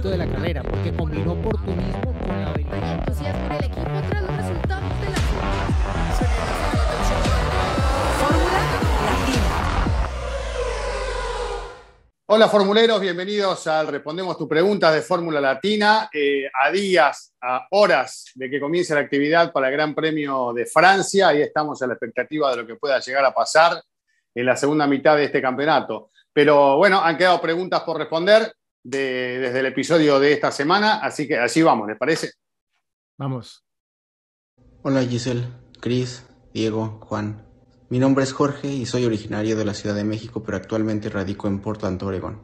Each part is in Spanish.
de la carrera, porque combinó oportunismo con la equipo tras los resultados de la Fórmula Hola formuleros, bienvenidos al Respondemos tu preguntas de Fórmula Latina. Eh, a días, a horas de que comience la actividad para el Gran Premio de Francia, ahí estamos a la expectativa de lo que pueda llegar a pasar en la segunda mitad de este campeonato. Pero bueno, han quedado preguntas por responder de, desde el episodio de esta semana, así que así vamos, ¿les parece? Vamos. Hola Giselle, Cris, Diego, Juan. Mi nombre es Jorge y soy originario de la Ciudad de México, pero actualmente radico en Portland, Oregon.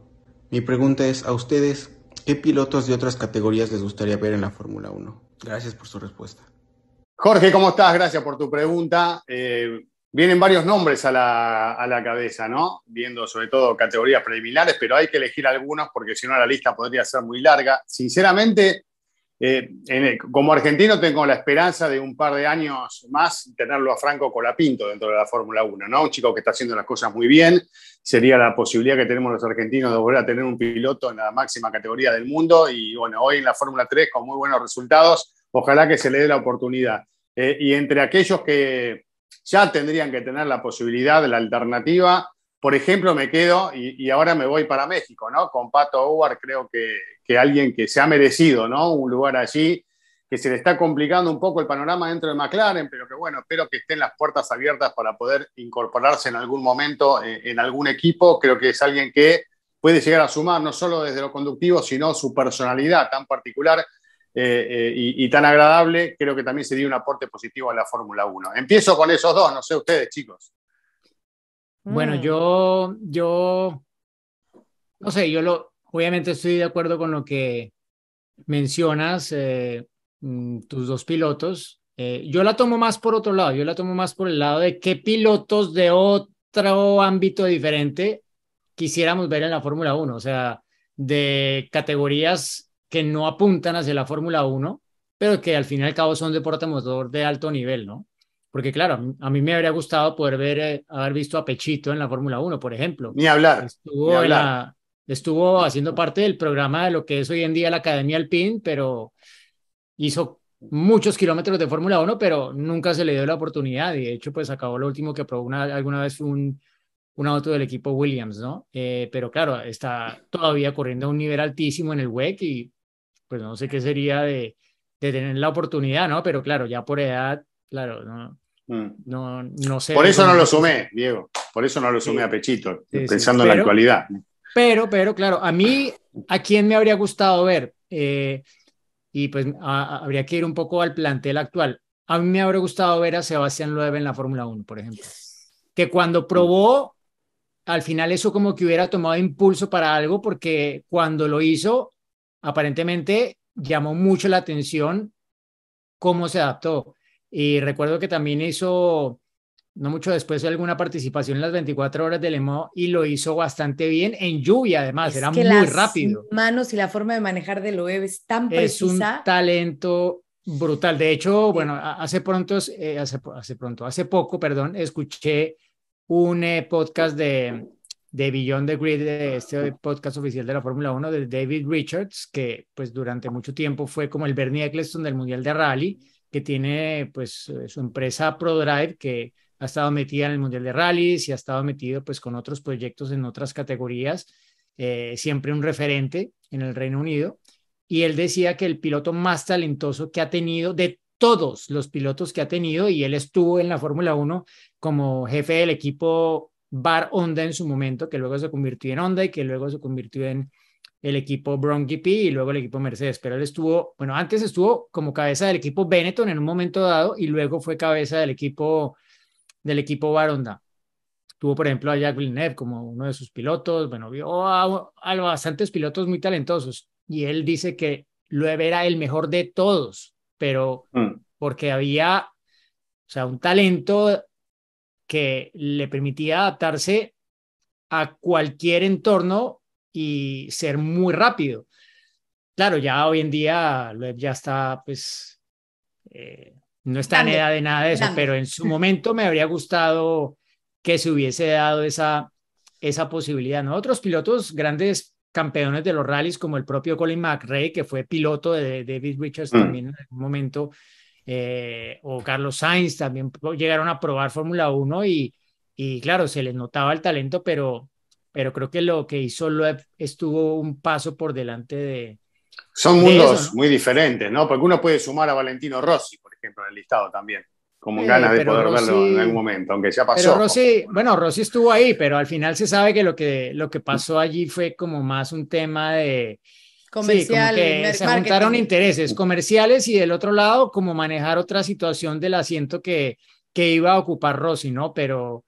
Mi pregunta es a ustedes, ¿qué pilotos de otras categorías les gustaría ver en la Fórmula 1? Gracias por su respuesta. Jorge, ¿cómo estás? Gracias por tu pregunta. Eh, vienen varios nombres a la, cabeza, ¿no? Viendo sobre todo categorías preliminares, pero hay que elegir algunos porque si no la lista podría ser muy larga. Sinceramente, eh, como argentino tengo la esperanza de un par de años más tenerlo a Franco Colapinto dentro de la Fórmula 1, ¿no? Un chico que está haciendo las cosas muy bien. Sería la posibilidad que tenemos los argentinos de volver a tener un piloto en la máxima categoría del mundo y bueno, hoy en la Fórmula 3 con muy buenos resultados, ojalá que se le dé la oportunidad. Eh, y entre aquellos que, ya tendrían que tener la posibilidad de la alternativa. Por ejemplo, me quedo y, ahora me voy para México, ¿no? Con Pato Howard creo que, alguien que se ha merecido, ¿no? Un lugar allí que se le está complicando un poco el panorama dentro de McLaren, pero que bueno, espero que estén las puertas abiertas para poder incorporarse en algún momento eh, en algún equipo. Creo que es alguien que puede llegar a sumar no solo desde lo conductivo, sino su personalidad tan particular eh, eh, y, tan agradable, creo que también se dio un aporte positivo a la Fórmula 1. Empiezo con esos dos, no sé ustedes, chicos. Bueno, mm. yo, yo, no sé, yo obviamente estoy de acuerdo con lo que mencionas, eh, mm, tus dos pilotos. yo la tomo más por otro lado, yo la tomo más por el lado de qué pilotos de otro ámbito diferente quisiéramos ver en la Fórmula 1, o sea, de categorías que no apuntan hacia la Fórmula 1, pero que al fin y al cabo son deporte motor de alto nivel, ¿no? Porque claro, a mí me habría gustado poder ver, eh, haber visto a Pechito en la Fórmula 1, por ejemplo. Ni hablar. Estuvo, haciendo parte del programa de lo que es hoy en día la Academia Alpine, pero hizo muchos kilómetros de Fórmula 1, pero nunca se le dio la oportunidad. Y de hecho, pues acabó lo último que probó alguna vez un, un auto del equipo Williams, ¿no? Eh, pero claro, está todavía corriendo a un nivel altísimo en el WEC y pues no sé qué sería de, de tener la oportunidad, ¿no? Pero claro, ya por edad, claro, no, mm. no, no sé. Por eso no lo sumé, Diego, por eso no lo sumé a Pechito, pensando en la actualidad. Pero, pero, claro, a mí, ¿a quién me habría gustado ver? Eh, y pues habría que ir un poco al plantel actual. A mí me habría gustado ver a Sebastián Loeb en la Fórmula 1, por ejemplo, que cuando probó, al final eso como que hubiera tomado impulso para algo, porque cuando lo hizo, aparentemente llamó mucho la atención cómo se adaptó. Y recuerdo que también hizo, no mucho después, alguna participación en las 24 horas de emo y lo hizo bastante bien en lluvia, además, era muy las rápido. manos y la forma de manejar de Loeb es tan precisa. Es un talento brutal. De hecho, bueno, hace pronto, eh, hace, pronto, hace poco, perdón, escuché un eh, podcast de de Beyond the Grid, de este podcast oficial de la Fórmula 1, de David Richards, que pues durante mucho tiempo fue como el Bernie Eccleston del Mundial de Rally, que tiene pues eh, su empresa ProDrive, que ha estado metida en el Mundial de Rally y ha estado metido pues con otros proyectos en otras categorías, eh, siempre un referente en el Reino Unido. Y él decía que el piloto más talentoso que ha tenido de todos los pilotos que ha tenido, y él estuvo en la Fórmula 1 como jefe del equipo Bar en su momento, que luego se convirtió en Onda y que luego se convirtió en el equipo Bronchi P y luego el equipo Mercedes, pero él estuvo, bueno, antes estuvo como cabeza del equipo Benetton en un momento dado y luego fue cabeza del equipo del equipo Baronda. Tuvo, por ejemplo, a Jack Villeneuve como uno de sus pilotos, bueno, vio a, bastantes pilotos muy talentosos y él dice que lo era el mejor de todos, pero mm. porque había, o sea, un talento que le permitía adaptarse a cualquier entorno y ser muy rápido. Claro, ya hoy en día ya está, pues, eh, no está en edad de nada de eso, pero en su momento me habría gustado que se hubiese dado esa, esa posibilidad. Otros pilotos grandes campeones de los rallies, como el propio Colin McRae, que fue piloto de, David Richards mm. también en algún momento, eh, o Carlos Sainz también llegaron a probar Fórmula 1 y, y claro, se les notaba el talento, pero, pero creo que lo que hizo Loeb estuvo un paso por delante de... Son mundos muy diferentes, ¿no? Porque uno puede sumar a Valentino Rossi, por ejemplo, en el listado también, como ganas de poder verlo en algún momento, aunque ya pasó. Pero Rossi, bueno, Rossi estuvo ahí, pero al final se sabe que lo que, lo que pasó allí fue como más un tema de comerciales sí, se juntaron intereses comerciales y del otro lado, como manejar otra situación del asiento que, que iba a ocupar Rossi, ¿no? Pero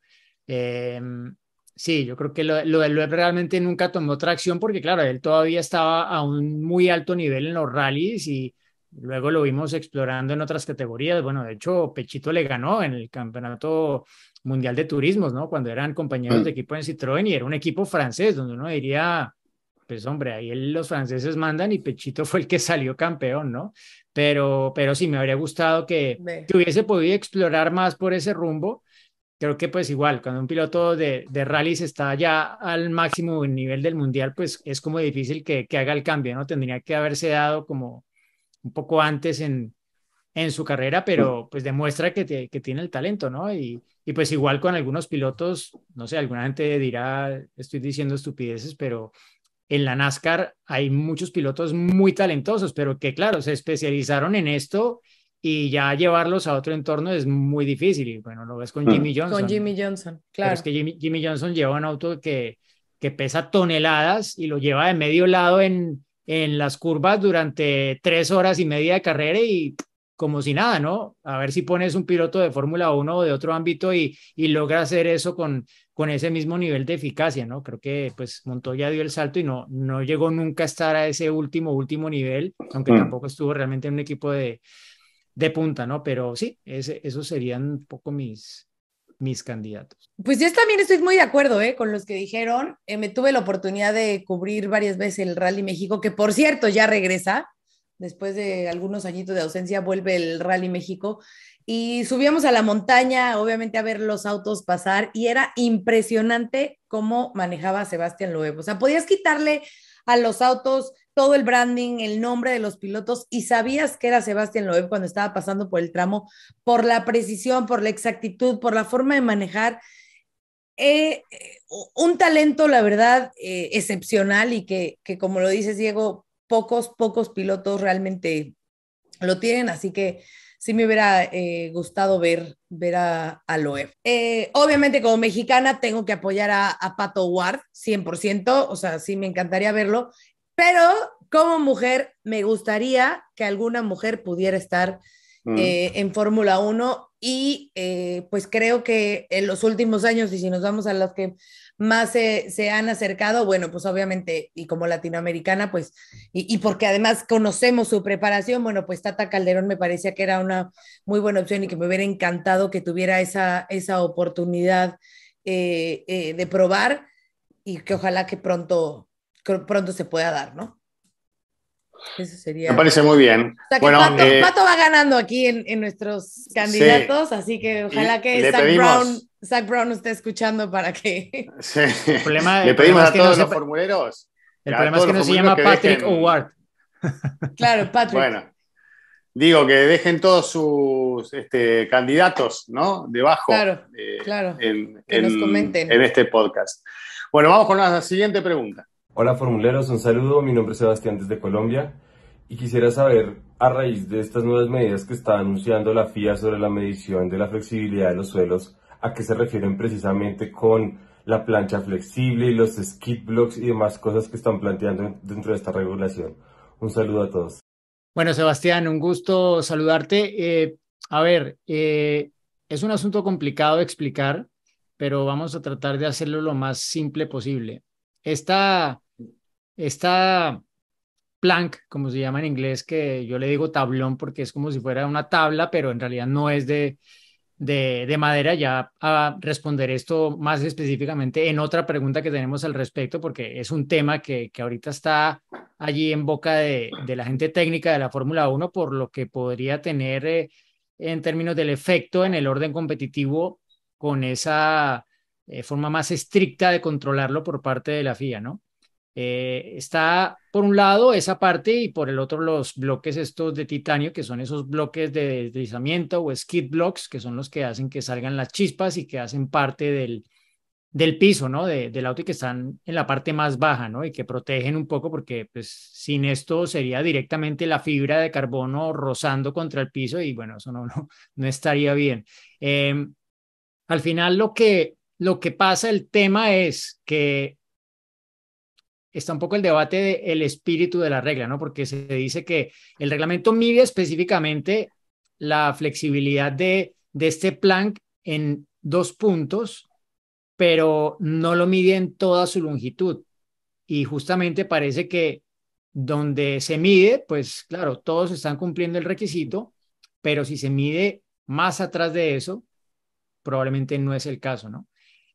em, sí, yo creo que lo, lo del web realmente nunca tomó tracción porque, claro, él todavía estaba a un muy alto nivel en los rallies y luego lo vimos explorando en otras categorías. Bueno, de hecho, Pechito le ganó en el campeonato mundial de turismos, ¿no? Cuando eran compañeros de equipo en Citroën y era un equipo francés, donde uno diría, pues hombre, ahí los franceses mandan y Pechito fue el que salió campeón, ¿no? Pero, pero sí, me habría gustado que, que hubiese podido explorar más por ese rumbo. Creo que pues igual, cuando un piloto de, de rallies está ya al máximo nivel del mundial, pues es como difícil que, que haga el cambio, ¿no? Tendría que haberse dado como un poco antes en, en su carrera, pero pues demuestra que, que tiene el talento, ¿no? Y, y, pues igual con algunos pilotos, no sé, alguna gente dirá, estoy diciendo estupideces, pero en la NASCAR hay muchos pilotos muy talentosos, pero que claro, se especializaron en esto y ya llevarlos a otro entorno es muy difícil. Y bueno, lo ves con Jimmy Johnson. Con Jimmy Johnson, claro. es que Jimmy, Jimmy, Johnson lleva un auto que, que pesa toneladas y lo lleva de medio lado en, en las curvas durante tres horas y media de carrera y como si nada, ¿no? A ver si pones un piloto de Fórmula 1 o de otro ámbito y, y logra hacer eso con, con ese mismo nivel de eficacia, ¿no? Creo que pues Montoya dio el salto y no, no llegó nunca a estar a ese último, último nivel, aunque mm. tampoco estuvo realmente en un equipo de, punta, ¿no? Pero sí, esos serían un poco mis, mis candidatos. Pues yo también estoy muy de acuerdo ¿eh? con los que dijeron. Eh, me tuve la oportunidad de cubrir varias veces el Rally México, que por cierto ya regresa después de algunos añitos de ausencia, vuelve el Rally México. Y subíamos a la montaña, obviamente, a ver los autos pasar. Y era impresionante cómo manejaba Sebastián Loeb. O sea, podías quitarle a los autos todo el branding, el nombre de los pilotos y sabías que era Sebastián Loeb cuando estaba pasando por el tramo, por la precisión, por la exactitud, por la forma de manejar. Eh, eh, un talento, la verdad, eh, excepcional y que, que, como lo dices, Diego, pocos, pocos pilotos realmente lo tienen, así que sí me hubiera eh, gustado ver, ver a, a Loeb. Eh, obviamente como mexicana tengo que apoyar a, Pato Ward 100%, o sea, sí me encantaría verlo, pero como mujer me gustaría que alguna mujer pudiera estar mm. eh, en Fórmula 1 y eh, pues creo que en los últimos años, y si nos vamos a los que más se, han acercado, bueno, pues obviamente, y como latinoamericana, pues, y, porque además conocemos su preparación, bueno, pues Tata Calderón me parecía que era una muy buena opción y que me hubiera encantado que tuviera esa, esa oportunidad eh, eh, de probar y que ojalá que pronto, que pronto se pueda dar, ¿no? Me parece muy bien. bueno, eh, Pato, va ganando aquí en, en nuestros candidatos, así que ojalá que Zach Brown, Zach Brown, esté escuchando para que. El problema, le pedimos a todos los formuleros. El problema es que no se, llama Patrick Howard Claro, Patrick. Bueno, digo que dejen todos sus este, candidatos, ¿no? Debajo. Claro, eh, En, En este podcast. Bueno, vamos con la siguiente pregunta. Hola formuleros, un saludo, mi nombre es Sebastián desde Colombia y quisiera saber, a raíz de estas nuevas medidas que está anunciando la FIA sobre la medición de la flexibilidad de los suelos, a qué se refieren precisamente con la plancha flexible y los skip blocks y demás cosas que están planteando dentro de esta regulación. Un saludo a todos. Bueno, Sebastián, un gusto saludarte. Eh, a ver, eh, es un asunto complicado de explicar, pero vamos a tratar de hacerlo lo más simple posible. Esta esta plank, como se llama en inglés, que yo le digo tablón porque es como si fuera una tabla, pero en realidad no es de, de, madera, ya a responder esto más específicamente en otra pregunta que tenemos al respecto, porque es un tema que, que ahorita está allí en boca de, la gente técnica de la Fórmula 1, por lo que podría tener eh, en términos del efecto en el orden competitivo con esa eh, forma más estricta de controlarlo por parte de la FIA, ¿no? Eh, está por un lado esa parte y por el otro los bloques estos de titanio, que son esos bloques de deslizamiento o skid blocks, que son los que hacen que salgan las chispas y que hacen parte del, del piso, ¿no? del auto y que están en la parte más baja, ¿no? Y que protegen un poco porque pues sin esto sería directamente la fibra de carbono rozando contra el piso y bueno, eso no, no, no estaría bien. Em, al final lo que, lo que pasa, el tema es que está un poco el debate del espíritu de la regla, ¿no? Porque se dice que el reglamento mide específicamente la flexibilidad de, de este plan en dos puntos, pero no lo mide en toda su longitud. Y justamente parece que donde se mide, pues claro, todos están cumpliendo el requisito, pero si se mide más atrás de eso, probablemente no es el caso, ¿no?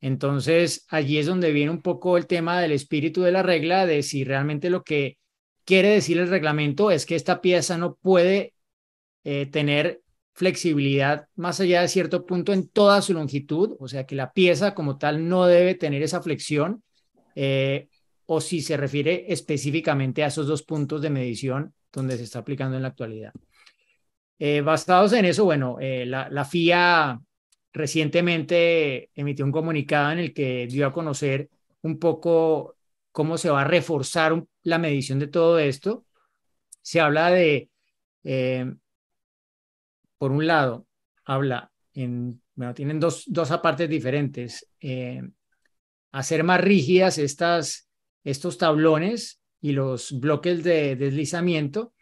Entonces, allí es donde viene un poco el tema del espíritu de la regla, de si realmente lo que quiere decir el reglamento es que esta pieza no puede eh, tener flexibilidad más allá de cierto punto en toda su longitud, o sea que la pieza como tal no debe tener esa flexión, eh, o si se refiere específicamente a esos dos puntos de medición donde se está aplicando en la actualidad. Bastados eh, basados en eso, bueno, la FIA recientemente emitió un comunicado en el que dio a conocer un poco cómo se va a reforzar la medición de todo esto. Se habla de, eh, por un lado, habla en, bueno, tienen dos, dos apartes diferentes, eh, hacer más rígidas estas, estos tablones y los bloques de deslizamiento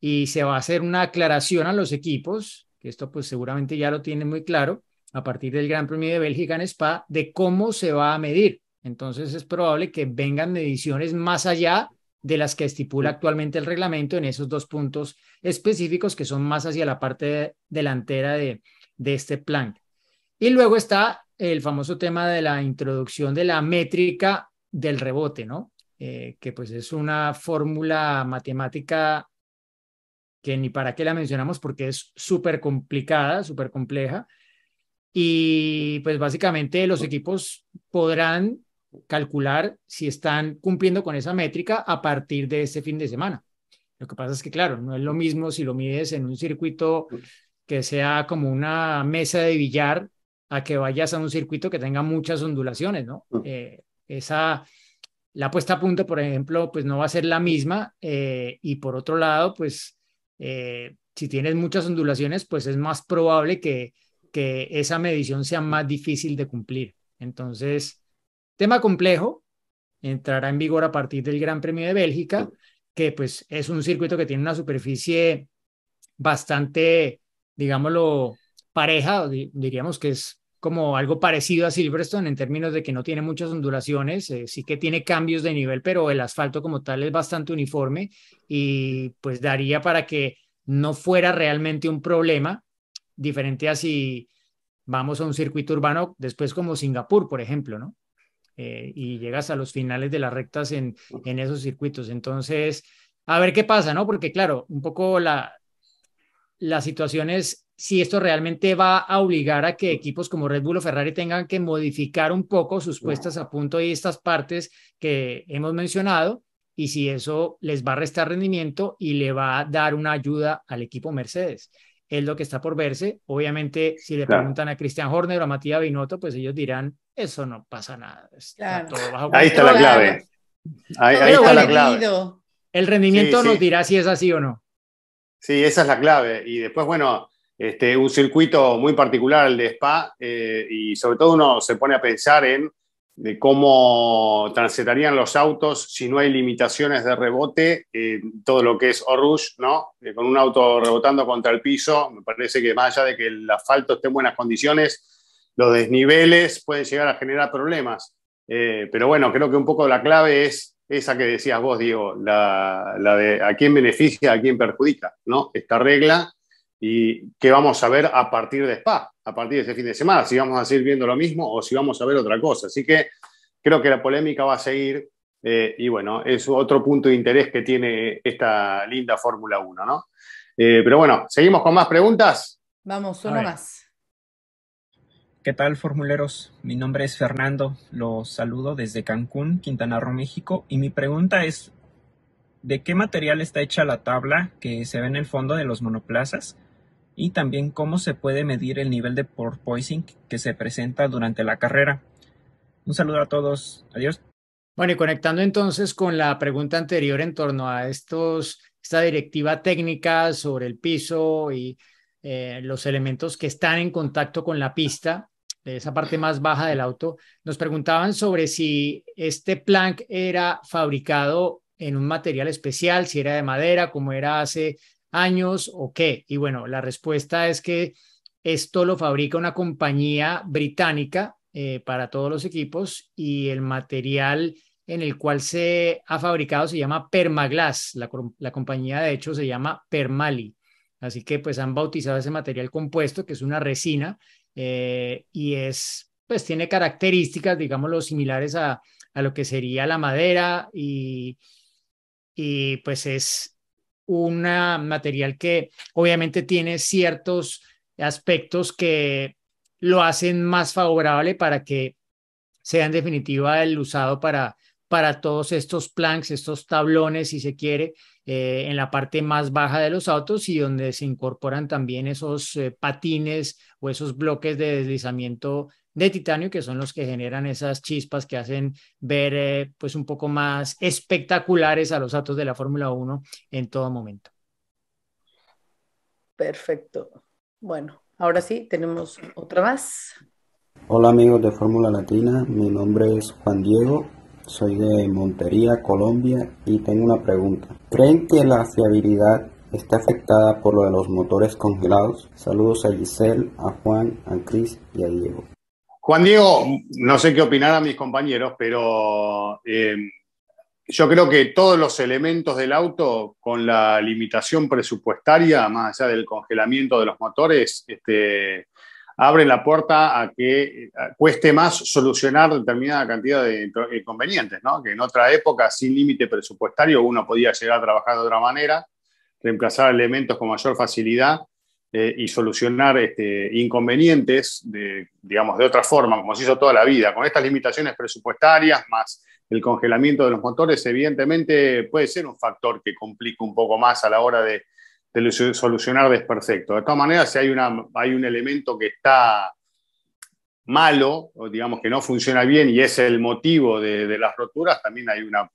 y se va a hacer una aclaración a los equipos, que esto pues seguramente ya lo tienen muy claro, a partir del Gran Premio de Bélgica en Spa de cómo se va a medir. Entonces es probable que vengan mediciones más allá de las que estipula actualmente el reglamento en esos dos puntos específicos que son más hacia la parte delantera de, este plan. Y luego está el famoso tema de la introducción de la métrica del rebote, ¿no? Eh, que pues es una fórmula matemática que ni para qué la mencionamos porque es súper complicada, súper compleja, y pues básicamente los equipos podrán calcular si están cumpliendo con esa métrica a partir de este fin de semana. Lo que pasa es que, claro, no es lo mismo si lo mides en un circuito que sea como una mesa de billar a que vayas a un circuito que tenga muchas ondulaciones, ¿no? Mm. Eh, esa, la puesta a punto, por ejemplo, pues no va a ser la misma. Eh, y por otro lado, pues eh, si tienes muchas ondulaciones, pues es más probable que que esa medición sea más difícil de cumplir. Entonces, tema complejo, entrará en vigor a partir del Gran Premio de Bélgica, que pues es un circuito que tiene una superficie bastante, digámoslo, pareja, diríamos que es como algo parecido a Silverstone en términos de que no tiene muchas ondulaciones, eh, sí que tiene cambios de nivel, pero el asfalto como tal es bastante uniforme y pues daría para que no fuera realmente un problema diferente a si vamos a un circuito urbano después como Singapur, por ejemplo, ¿no? Eh, y llegas a los finales de las rectas en, en esos circuitos. Entonces, a ver qué pasa, ¿no? Porque claro, un poco la, la situación es si esto realmente va a obligar a que equipos como Red Bull o Ferrari tengan que modificar un poco sus puestas a punto y estas partes que hemos mencionado y si eso les va a restar rendimiento y le va a dar una ayuda al equipo Mercedes es lo que está por verse. Obviamente, si le preguntan a Cristian Horner o a Matías Binotto, pues ellos dirán, eso no pasa nada. ahí está la clave. Ahí, está la clave. El rendimiento nos dirá si es así o no. Sí, esa es la clave. Y después, bueno, este, un circuito muy particular, el de Spa, eh, y sobre todo uno se pone a pensar en de cómo transitarían los autos si no hay limitaciones de rebote, eh, todo lo que es Orush, ¿no? Eh, con un auto rebotando contra el piso, me parece que más allá de que el asfalto esté en buenas condiciones, los desniveles pueden llegar a generar problemas. Eh, pero bueno, creo que un poco la clave es esa que decías vos, Diego, la, la de a quién beneficia, a quién perjudica, ¿no? Esta regla y qué vamos a ver a partir de Spa, a partir de ese fin de semana, si vamos a seguir viendo lo mismo o si vamos a ver otra cosa. Así que creo que la polémica va a seguir eh, y bueno, es otro punto de interés que tiene esta linda Fórmula 1, ¿no? Eh, pero bueno, ¿seguimos con más preguntas? Vamos, uno más. ¿Qué tal, formuleros? Mi nombre es Fernando, los saludo desde Cancún, Quintana Roo, México, y mi pregunta es, ¿de qué material está hecha la tabla que se ve en el fondo de los monoplazas? y también cómo se puede medir el nivel de porpoising que se presenta durante la carrera. Un saludo a todos. Adiós. Bueno, y conectando entonces con la pregunta anterior en torno a estos, esta directiva técnica sobre el piso y eh, los elementos que están en contacto con la pista, de esa parte más baja del auto, nos preguntaban sobre si este plank era fabricado en un material especial, si era de madera, como era hace años o qué? Y bueno, la respuesta es que esto lo fabrica una compañía británica eh, para todos los equipos y el material en el cual se ha fabricado se llama Permaglass. La, la compañía, de hecho, se llama Permali. Así que pues han bautizado ese material compuesto, que es una resina, eh, y es, pues tiene características, digámoslo, similares a, a lo que sería la madera y, y pues es, un material que obviamente tiene ciertos aspectos que lo hacen más favorable para que sea en definitiva el usado para, para todos estos planks, estos tablones, si se quiere, eh, en la parte más baja de los autos y donde se incorporan también esos eh, patines o esos bloques de deslizamiento de titanio, que son los que generan esas chispas que hacen ver eh, pues un poco más espectaculares a los datos de la Fórmula 1 en todo momento. Perfecto. Bueno, ahora sí, tenemos otra más. Hola amigos de Fórmula Latina, mi nombre es Juan Diego, soy de Montería, Colombia y tengo una pregunta. ¿Creen que la fiabilidad está afectada por lo de los motores congelados? Saludos a Giselle, a Juan, a Cris y a Diego. Juan Diego, no sé qué opinarán mis compañeros, pero eh, yo creo que todos los elementos del auto, con la limitación presupuestaria, más allá del congelamiento de los motores, este, abren la puerta a que eh, cueste más solucionar determinada cantidad de inconvenientes, eh, ¿no? que en otra época, sin límite presupuestario, uno podía llegar a trabajar de otra manera, reemplazar elementos con mayor facilidad eh, y solucionar este, inconvenientes, de, digamos, de otra forma, como se hizo toda la vida, con estas limitaciones presupuestarias más el congelamiento de los motores, evidentemente puede ser un factor que complica un poco más a la hora de, solucionar desperfecto. De todas maneras, si hay, una, hay un elemento que está malo, o digamos que no funciona bien y es el motivo de las roturas, también hay una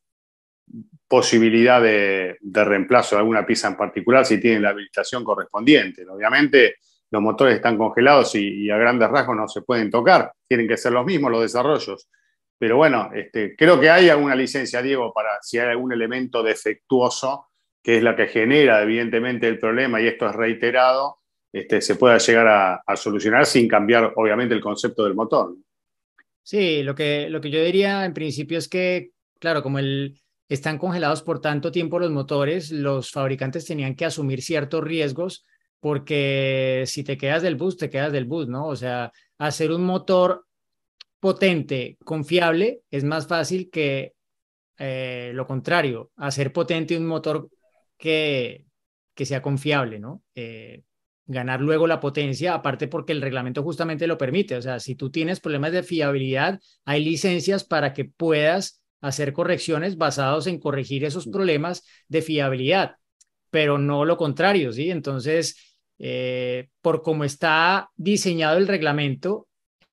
posibilidad de, reemplazo de alguna pieza en particular si tienen la habilitación correspondiente. Obviamente los motores están congelados y, a grandes rasgos no se pueden tocar, tienen que ser los mismos los desarrollos. Pero bueno, este, creo que hay alguna licencia, Diego, para si hay algún elemento defectuoso, que es la que genera evidentemente el problema y esto es reiterado, este, se pueda llegar a, solucionar sin cambiar obviamente el concepto del motor. Sí, lo que, lo que yo diría en principio es que, claro, como el, están congelados por tanto tiempo los motores, los fabricantes tenían que asumir ciertos riesgos porque si te quedas del bus, te quedas del bus, ¿no? O sea, hacer un motor potente, confiable, es más fácil que eh, lo contrario, hacer potente un motor que, que sea confiable, ¿no? Eh, ganar luego la potencia, aparte porque el reglamento justamente lo permite, o sea, si tú tienes problemas de fiabilidad, hay licencias para que puedas hacer correcciones basados en corregir esos problemas de fiabilidad, pero no lo contrario, ¿sí? Entonces, eh, por cómo está diseñado el reglamento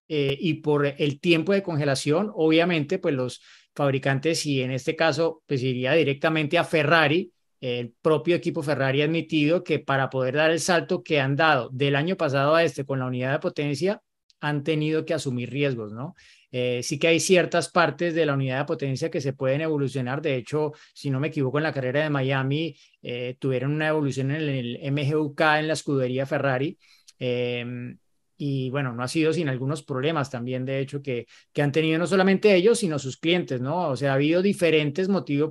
eh, y por el tiempo de congelación, obviamente, pues los fabricantes, y en este caso, pues iría directamente a Ferrari, el propio equipo Ferrari ha admitido que para poder dar el salto que han dado del año pasado a este con la unidad de potencia, han tenido que asumir riesgos, ¿no? Eh, sí que hay ciertas partes de la unidad de potencia que se pueden evolucionar. De hecho, si no me equivoco, en la carrera de Miami eh, tuvieron una evolución en el MGUK, en la escudería Ferrari. Em, y bueno, no ha sido sin algunos problemas también, de hecho, que, que han tenido no solamente ellos, sino sus clientes, ¿no? O sea, ha habido diferentes motivos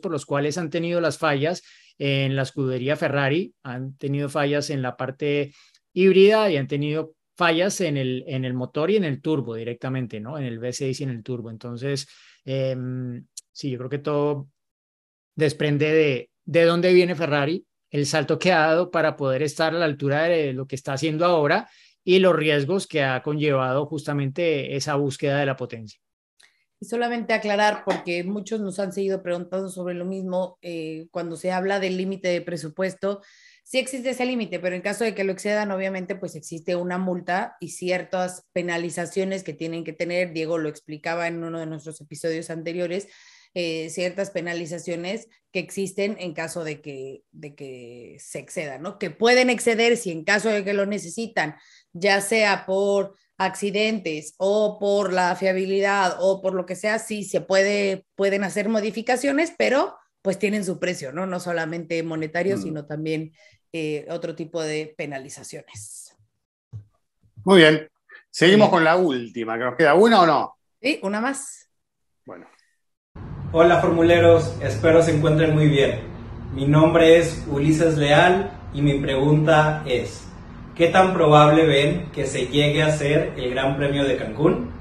por los cuales han tenido las fallas en la escudería Ferrari, han tenido fallas en la parte híbrida y han tenido fallas en el, en el motor y en el turbo directamente, ¿no? En el V6 y en el turbo. Entonces, em, sí, yo creo que todo desprende de, de dónde viene Ferrari, el salto que ha dado para poder estar a la altura de lo que está haciendo ahora y los riesgos que ha conllevado justamente esa búsqueda de la potencia. Y solamente aclarar, porque muchos nos han seguido preguntando sobre lo mismo, eh, cuando se habla del límite de presupuesto, sí existe ese límite, pero en caso de que lo excedan, obviamente, pues existe una multa y ciertas penalizaciones que tienen que tener. Diego lo explicaba en uno de nuestros episodios anteriores, eh, ciertas penalizaciones que existen en caso de que, que se excedan, ¿no? Que pueden exceder si en caso de que lo necesitan, ya sea por accidentes o por la fiabilidad o por lo que sea, sí se puede, pueden hacer modificaciones, pero pues tienen su precio, ¿no? No solamente monetario, mm. sino también eh, otro tipo de penalizaciones. Muy bien. Seguimos con la última, que nos queda una o no. Sí, una más. Bueno. Hola formuleros, espero se encuentren muy bien. Mi nombre es Ulises Leal y mi pregunta es, ¿qué tan probable ven que se llegue a ser el Gran Premio de Cancún?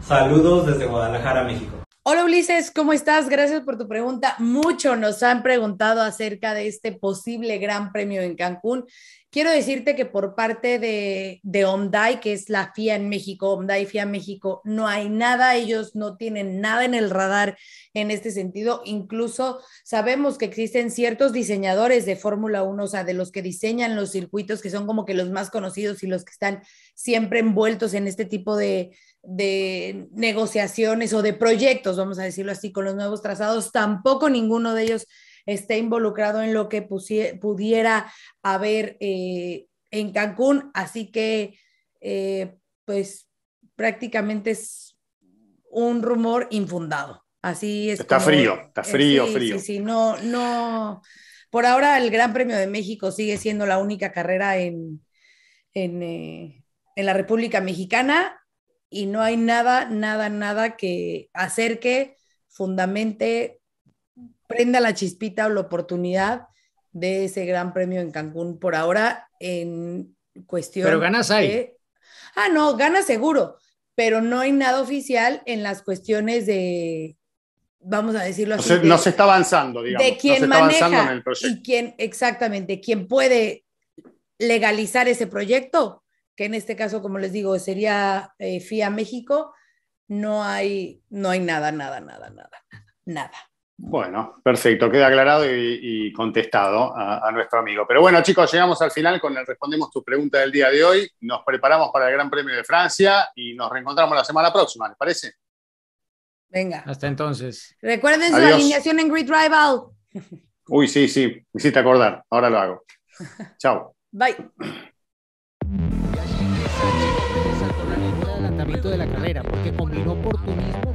Saludos desde Guadalajara, México. Hola Ulises, ¿cómo estás? Gracias por tu pregunta. Mucho nos han preguntado acerca de este posible gran premio en Cancún. Quiero decirte que por parte de, de que es la FIA en México, Omdai FIA México, no hay nada, ellos no tienen nada en el radar en este sentido. Incluso sabemos que existen ciertos diseñadores de Fórmula 1, o sea, de los que diseñan los circuitos, que son como que los más conocidos y los que están siempre envueltos en este tipo de, de negociaciones o de proyectos, vamos a decirlo así, con los nuevos trazados, tampoco ninguno de ellos esté involucrado en lo que pudiera haber eh, en Cancún. Así que, eh, pues prácticamente es un rumor infundado. Así Está frío, está frío, frío. Sí, sí, no, no. Por ahora el Gran Premio de México sigue siendo la única carrera en, en eh, la República Mexicana y no hay nada, nada, nada que acerque, fundamente, prenda la chispita o la oportunidad de ese gran premio en Cancún por ahora en cuestión. Pero ganas hay. Ah, no, ganas seguro, pero no hay nada oficial en las cuestiones de, vamos a decirlo así. No se, está avanzando, digamos. De quién maneja el y quién, exactamente, quién puede legalizar ese proyecto que en este caso, como les digo, sería eh, FIA México, no hay, no hay nada, nada, nada, nada, nada. Bueno, perfecto, queda aclarado y, contestado a, nuestro amigo. Pero bueno, chicos, llegamos al final con el Respondemos tu pregunta del día de hoy. Nos preparamos para el Gran Premio de Francia y nos reencontramos la semana próxima, ¿les parece? Venga. Hasta entonces. Recuerden su alineación en Grid Rival. Uy, sí, sí, me hiciste acordar. Ahora lo hago. Chao. Bye. de la carrera, porque combinó oportunismo